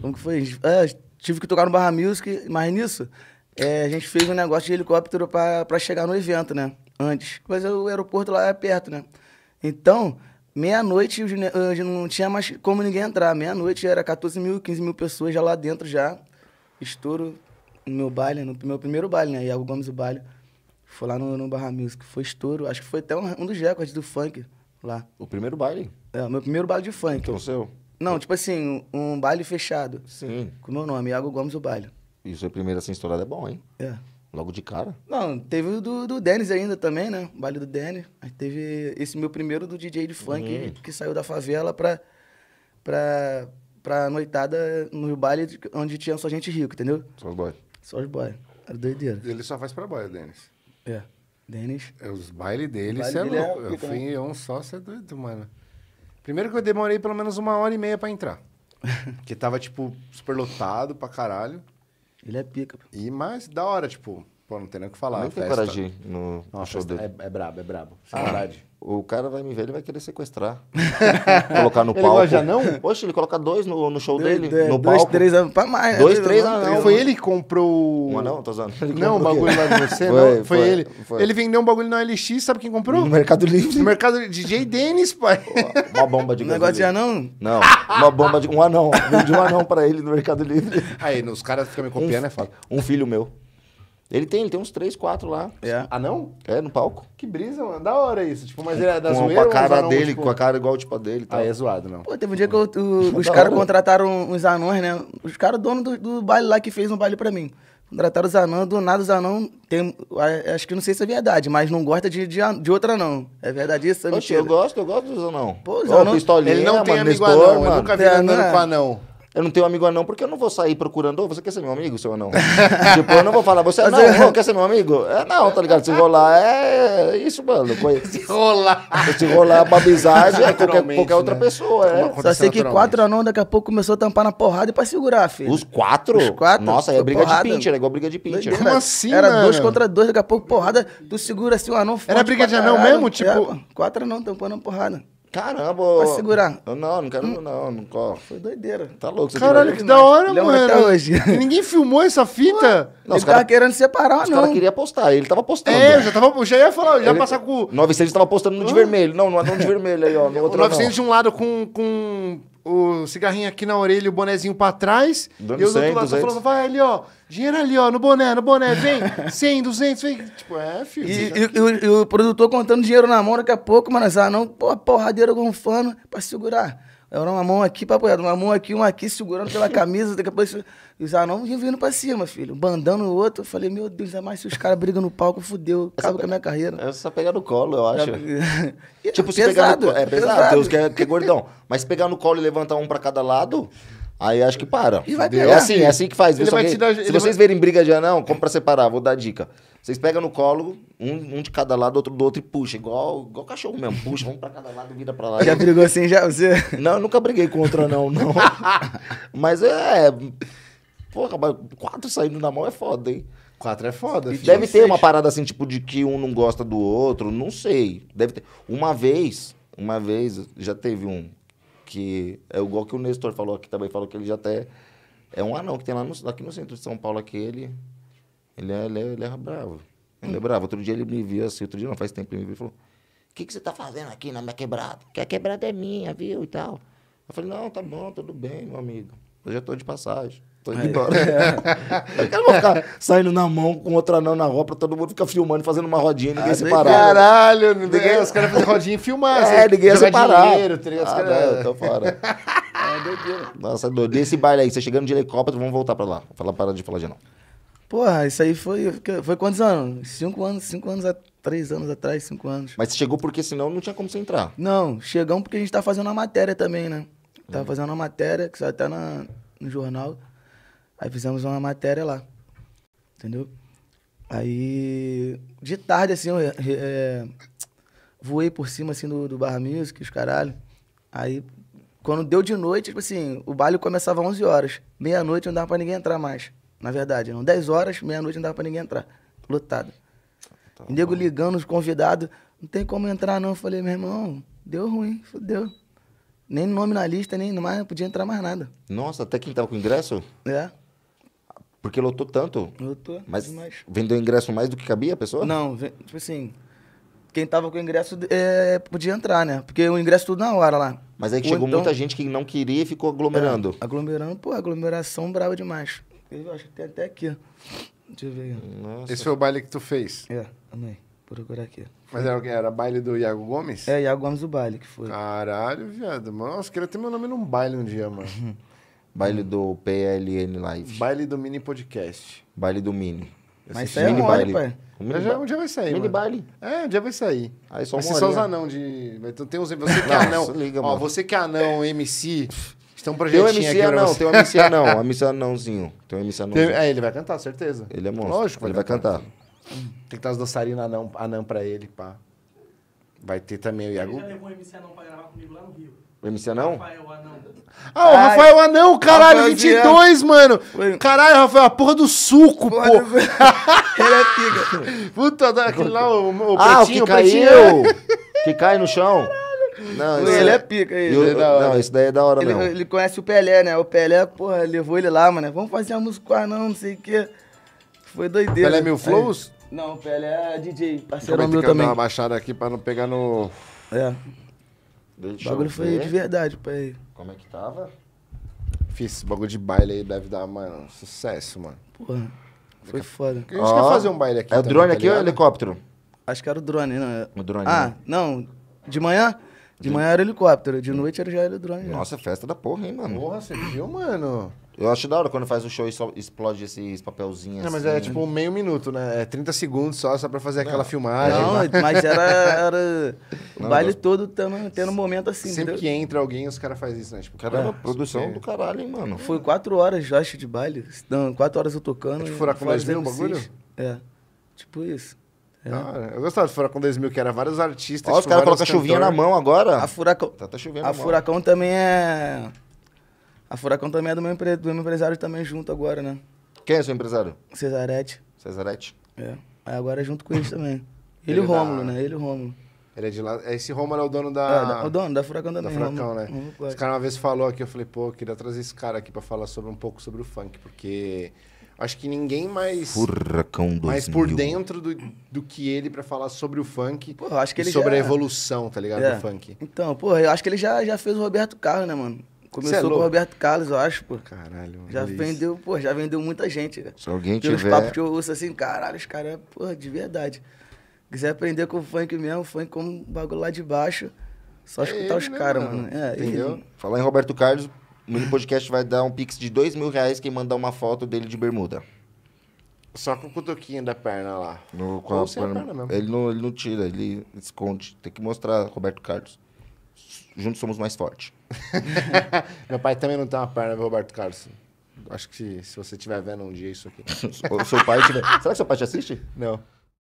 Como que foi? É, tive que tocar no Barra Music, mas nisso, é, a gente fez um negócio de helicóptero para chegar no evento, né? Antes. Mas o aeroporto lá é perto, né? Então, meia-noite não tinha mais como ninguém entrar. Meia-noite era 14 mil, 15 mil pessoas já lá dentro já. Estouro no meu baile, no meu primeiro baile, né? Iago Gomes o baile. Foi lá no, no Barra Music. Foi estouro. Acho que foi até um, um dos recordes do funk lá. O primeiro baile? É, o meu primeiro baile de funk. Então, seu. Não, tipo assim, um baile fechado. Sim. Com o meu nome, Iago Gomes, o baile. Isso é primeiro assim estourado é bom, hein? É. Logo de cara. Não, teve o do, do Denis ainda também, né? O baile do Denis. Aí teve esse meu primeiro do DJ de funk hum. que, saiu da favela pra, pra, pra noitada no baile onde tinha só gente rica, entendeu? Só os boys. Só os boys. Era doideira. Ele só faz pra boy, o Denis. É. Denis. É, os bailes dele, você baile é, é louco. É eu fui em né? um só, você é doido, mano. Primeiro que eu demorei pelo menos uma hora e meia para entrar. porque tava, tipo, super lotado pra caralho. Ele é pica. E mais da hora, tipo, Pô, não tem nem o que falar. Nem tem coragem no, no show dele. É, é brabo, é brabo. Ah, Saudade. ah, O cara vai me ver, ele vai querer sequestrar. colocar no ele palco. Ele já não? Poxa, ele coloca dois no, no show dele, dois, no palco. Dois, três anos pra mais. Dois, três anos. Não, foi ele que comprou... Um tá não, tô usando. Não, o bagulho lá de você, foi, não. Foi, foi ele. Foi. Ele vendeu um bagulho na LX, sabe quem comprou? No Mercado Livre. No Mercado Livre. DJ Dennis, pai. Uma bomba de um negócio de anão? Não, uma bomba de... Um anão. Vendi um anão pra ele no Mercado Livre. Aí, os caras ficam me copiando, um, é foda. Um filho meu. Ele tem, ele tem uns três, quatro lá. É. Ah, não? É, no palco. Que brisa, mano. Da hora isso. Tipo, mas ele é da com, zoeira. Com a cara dele, tipo... com a cara igual tipo a dele. Tal. é zoado, não. Pô, teve um dia que eu, o, os caras contrataram uns anões, né? Os caras, é dono do, do, baile lá que fez um baile pra mim. Contrataram os anões, do nada os anãos tem. Acho que não sei se é verdade, mas não gosta de, de, de outra não. É verdade isso? É Oxe, eu gosto, eu gosto dos anões. Pô, os anão. Ele não tem amigo anão, eu nunca vi andando com anão. Eu não tenho amigo anão porque eu não vou sair procurando. Oh, você quer ser meu amigo, seu anão? tipo, eu não vou falar, você é não, quer ser meu amigo? É, não, tá ligado? Se rolar, é isso, mano. Foi... Se rolar. Se rolar babizagem, é qualquer, qualquer outra né? pessoa. É. Só sei que quatro anão daqui a pouco começou a tampar na porrada e pra segurar, filho. Os quatro? Os quatro. Nossa, aí é briga porrada. de pinch, era é igual briga de pinch. Como era, assim, Era mano? dois contra dois, daqui a pouco porrada, tu segura assim o anão forte. Era briga de anão mesmo? É, tipo. É, quatro anão tampando na porrada. Caramba! Pode segurar. Eu não, não quero hum. não, não Foi doideira. Tá louco. Caralho, que demais. da hora, mano. Até hoje. Ninguém filmou essa fita. não, ele cara... tava querendo separar, não. Os caras queriam postar, ele tava postando. É, eu já, tava, já ia falar, já ia passar com... 900 tava postando no de vermelho. Não, não é de vermelho aí, ó. No é, outro, 900 não. de um lado com, com o cigarrinho aqui na orelha, o bonézinho pra trás. Dando e os 100, outros lá só falando, vai ali, ó. Dinheiro ali, ó, no boné, no boné, vem. 100, 200, vem. Tipo, é, filho. E, e, e, o, e o produtor contando dinheiro na mão daqui a pouco, mano. Ah, não, pô, porradeira gonfando pra segurar. Era uma mão aqui pra apoiar, uma mão aqui, uma aqui, segurando pela camisa, daqui a pouco. Os vinham vindo pra cima, filho. Bandando o outro. Eu falei, meu Deus, é mais se os caras brigam no palco, fudeu, acaba com a minha carreira. É só pegar no colo, eu acho. É, tipo, se pesado, é pegar no colo. É, é pesado, pesado. Deus que é, que é gordão. Mas se pegar no colo e levantar um pra cada lado. Aí acho que para. E vai pegar. É assim, é assim que faz. dar, se vocês vai... verem briga de anão, como pra separar? Vou dar dica. Vocês pegam no colo, um, um de cada lado, outro do outro e puxa, igual, igual cachorro mesmo. Puxa, vamos pra cada lado, vira pra lá. Já brigou assim, já? Você... Não, eu nunca briguei contra, não, não. Mas é. Porra, mas quatro saindo na mão é foda, hein? Quatro é foda. filho. deve ter uma parada assim, tipo, de que um não gosta do outro, não sei. Deve ter. Uma vez, uma vez, já teve um que. É igual que o Nestor falou aqui também, falou que ele já até. É um anão que tem lá no, aqui no centro de São Paulo, aquele. Ele, é, ele, é, ele era é bravo. Ele é hum. bravo. Outro dia ele me viu assim, outro dia não, faz tempo que ele me viu e falou: O que, que você tá fazendo aqui na minha quebrada? Que a quebrada é minha, viu? E tal. Eu falei: Não, tá bom, tudo bem, meu amigo. Hoje já tô de passagem. Tô indo embora. É. eu não vou ficar saindo na mão com outro anão na roupa, todo mundo fica filmando, fazendo uma rodinha, ninguém ah, parar. Caralho, ninguém... É, os caras fazem rodinha e filmar. É, ninguém ia separar. Dinheiro, tá Ah, cara... não, eu tô fora. é doideira. Nossa, doideira esse baile aí. Você chegando de helicóptero, vamos voltar pra lá. Falar, para de falar de não. Porra, isso aí foi, foi quantos anos? Cinco anos, cinco anos, três anos atrás, cinco anos. Mas chegou porque senão não tinha como você entrar. Não, chegamos porque a gente tá fazendo uma matéria também, né? Tava tá uhum. fazendo uma matéria, que saiu até tá na, no jornal. Aí fizemos uma matéria lá. Entendeu? Aí, de tarde, assim, eu, é, voei por cima, assim, do, do Barra Music, os caralho. Aí, quando deu de noite, tipo assim, o baile começava às 11 horas. Meia-noite não dava pra ninguém entrar mais. Na verdade, não. 10 horas, meia-noite não dava pra ninguém entrar. Lotado. Tá nego ligando, os convidados. Não tem como entrar, não. Eu falei, meu irmão, deu ruim, fudeu. Nem nome na lista, nem mais, não podia entrar mais nada. Nossa, até quem tava com ingresso? É. Porque lotou tanto? Lotou. Mas demais. vendeu ingresso mais do que cabia a pessoa? Não, tipo assim, quem tava com ingresso é, podia entrar, né? Porque o ingresso tudo na hora lá. Mas aí chegou então, muita gente que não queria e ficou aglomerando. É, aglomerando, pô, aglomeração brava demais. Eu acho que tem até aqui, ó. Deixa eu ver. Nossa. Esse foi o baile que tu fez? É, amém. Procurar aqui. Mas era o quê? Era baile do Iago Gomes? É, Iago Gomes o baile que foi. Caralho, viado. Nossa, queria ter meu nome num baile um dia, mano. Uhum. baile do PLN Live. Baile do Mini Podcast. Baile do Mini. Mas isso aí é um baile. pai. já, um dia vai sair, Mini mano. baile? É, um dia vai sair. Aí só um. você só os anão de... Tem uns... Você que é anão... Liga, Ó, mano. você que é anão, MC... Tem um projetinho tem MCA aqui não, tem um MCA não, um MCA nãozinho. Tem um MCA nãozinho. Tem, é, ele vai cantar, certeza. Ele é monstro. Lógico. Ele vai cantar. cantar. Tem que dar as dançarinas anão, anão pra ele, pá. Vai ter também o Iago. Ele já levou o MC Anão pra gravar comigo lá no Rio. O MC não? Rafael Anão. Ah, o Ai, Rafael Anão, caralho, Rafael 22, mano. Caralho, Rafael, a porra do suco, porra, pô. Ele é pica. Puta, aquele lá, o, o ah, pretinho, o que caiu. O que cai no chão. Caralho. Não, isso ele é, é pica, aí. Eu, é Não, isso daí é da hora ele, mesmo. Ele conhece o Pelé, né? O Pelé, porra, levou ele lá, mano. Vamos fazer a música não, não sei o quê. Foi doideira. Pelé é Mil Flows? Aí. Não, o Pelé é DJ, parceiro meu também. dar uma baixada aqui pra não pegar no... É. Deixa o bagulho foi de verdade, pai. Como é que tava? Fiz esse bagulho de baile aí, deve dar, mano, sucesso, mano. Porra, foi foda. A gente oh, quer fazer um baile aqui. É o drone tá aqui ou é o helicóptero? Acho que era o drone, né O drone. Ah, né? não. De manhã? De manhã era helicóptero, de noite era já era drone. Já. Né? Nossa, festa da porra, hein, mano? Porra, você viu, mano? Eu acho da hora quando faz o show e só explode esses papelzinhos Não, mas é assim. tipo meio minuto, né? É 30 segundos só, só pra fazer aquela filmagem. Não, mas, mas era, era o baile Deus. todo tendo, tendo um momento assim. Sempre entendeu? que entra alguém, os caras fazem isso, né? Tipo, Caramba, é, produção do caralho, hein, mano? Foi quatro horas, eu acho, de baile. Não, quatro horas eu tocando. É de tipo furacão mais um bagulho? É, tipo isso. É. Ah, eu gostava de Furacão 2000, que era vários artistas. Ó, os tipo, caras colocam chuvinha na mão agora. A Furacão, tá, tá chovendo a Furacão também é... A Furacão também é do meu, empre... do meu empresário também junto agora, né? Quem é seu empresário? Cesarete. Cesarete? É. Aí agora é junto com eles também. Ele, ele e o é Rômulo, da... né? Ele e o Rômulo. Ele é de lá. É, esse Rômulo é o dono da. É, o dono da Furacão também. Da Furacão, Romulo, né? Romulo, Esse cara uma vez falou aqui, eu falei, pô, eu queria trazer esse cara aqui pra falar sobre um pouco sobre o funk, porque acho que ninguém mais Furacão mais por dentro do, do que ele para falar sobre o funk pô, acho que ele sobre já... a evolução, tá ligado? É. Do funk. Então, pô, eu acho que ele já, já fez o Roberto Carlos, né, mano? Começou é com o Roberto Carlos, eu acho, pô. Caralho, Já vendeu, pô, já vendeu muita gente, cara. Se alguém Pelos tiver... papos que eu ouço assim, caralho, os caras, pô, de verdade. Quiser aprender com o funk mesmo, funk como um bagulho lá de baixo, só é escutar ele, os né, caras, mano? mano. É, Entendeu? Ele... Falar em Roberto Carlos, o mini podcast vai dar um pix de dois mil reais quem mandar uma foto dele de bermuda. Só com o cutuquinho da perna lá. No, com Ou a perna, perna mesmo. Ele não, ele não tira, ele esconde. Tem que mostrar, Roberto Carlos. Juntos somos mais fortes. Meu pai também não tem uma perna, Roberto Carlos. Acho que se, se você estiver vendo um dia isso aqui. o seu pai tiver. Será que seu pai te assiste? Não.